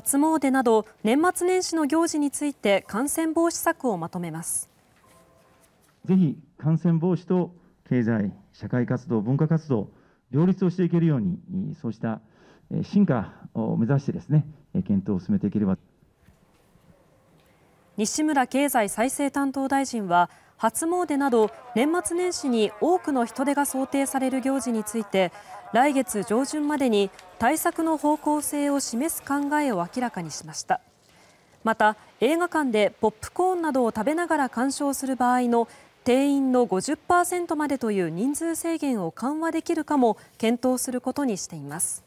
初詣など年末年始の行事について感染防止策をまとめます。ぜひ感染防止と経済、社会活動、文化活動、両立をしていけるように、そうした進化を目指してですね、検討を進めていければ。西村経済再生担当大臣は初詣など年末年始に多くの人出が想定される行事について来月上旬までに対策の方向性を示す考えを明らかにしましたまた映画館でポップコーンなどを食べながら鑑賞する場合の定員の50%までという人数制限を緩和できるかも検討することにしています。